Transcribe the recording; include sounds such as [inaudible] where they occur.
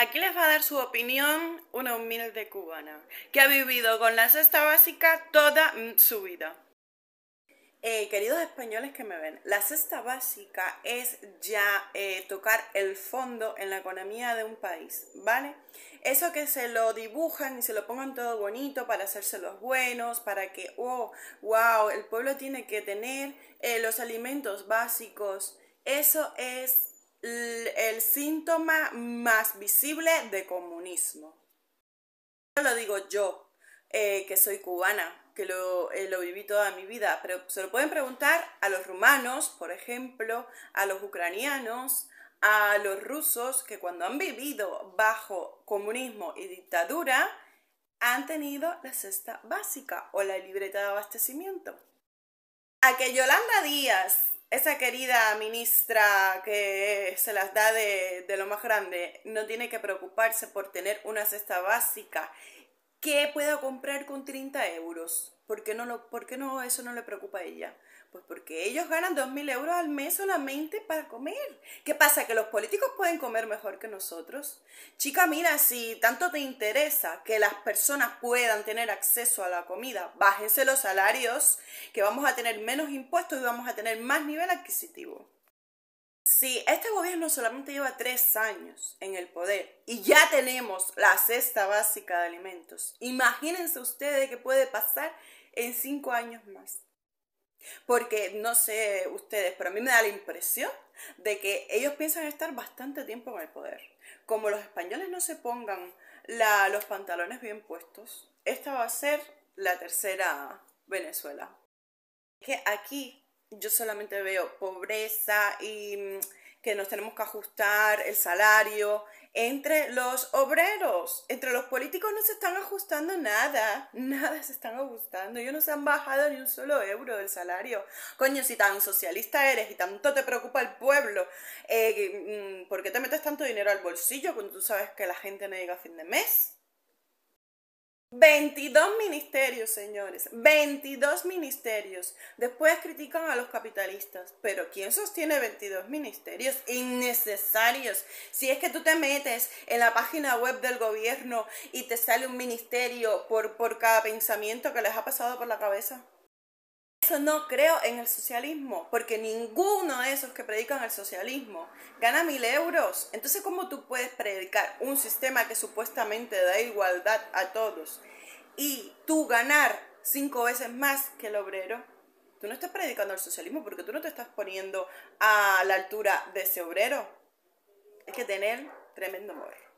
Aquí les va a dar su opinión una humilde cubana que ha vivido con la cesta básica toda su vida. Eh, queridos españoles que me ven, la cesta básica es ya eh, tocar el fondo en la economía de un país, ¿vale? Eso que se lo dibujan y se lo pongan todo bonito para hacerse los buenos, para que, oh, wow, el pueblo tiene que tener eh, los alimentos básicos. Eso es el síntoma más visible de comunismo. Lo digo yo, eh, que soy cubana, que lo, eh, lo, viví toda mi vida, pero se lo pueden preguntar a los rumanos, por ejemplo, a los ucranianos, a los rusos, que cuando han vivido bajo comunismo y dictadura, han tenido la cesta básica o la libreta de abastecimiento. A que Yolanda Díaz esa querida ministra que se las da de, lo más grande no tiene que preocuparse por tener una cesta básica que pueda comprar con 30 euros. no, por qué no eso no le preocupa a ella? Pues porque ellos ganan 2.000 euros al mes solamente para comer. ¿Qué pasa? ¿Que los políticos pueden comer mejor que nosotros? Chica, mira, si tanto te interesa que las personas puedan tener acceso a la comida, bájense los salarios, que vamos a tener menos impuestos y vamos a tener más nivel adquisitivo. Si este gobierno solamente lleva tres años en el poder y ya tenemos la cesta básica de alimentos, imagínense ustedes qué puede pasar en cinco años más. Porque no sé ustedes, pero a mí me da la impresión de que ellos piensan estar bastante tiempo en el poder. Como los españoles no se pongan los pantalones bien puestos, esta va a ser la tercera Venezuela. Que aquí yo solamente veo pobreza y mm, que nos tenemos que ajustar el salario. Entre los obreros, entre los políticos no se están ajustando nada, [laughs] nada se están ajustando. Yo no se han bajado ni un solo euro del salario. Coño, si tan socialista eres y tanto te preocupa el pueblo, eh, mm, ¿por qué te metes tanto dinero al bolsillo cuando tú sabes que la gente no llega a fin de mes? 22 ministerios, señores, 22 ministerios. Después critican a los capitalistas, pero ¿quién sostiene 22 ministerios innecesarios? Si es que tú te metes en la página web del gobierno y te sale un ministerio por, por cada pensamiento que les ha pasado por la cabeza no creo en el socialismo, porque ninguno de esos que predican el socialismo gana mil euros. Entonces, ¿cómo tú puedes predicar un sistema que supuestamente da igualdad a todos y tú ganar cinco veces más que el obrero? Tú no estás predicando el socialismo porque tú no te estás poniendo a la altura de ese obrero. Hay que tener tremendo modelo.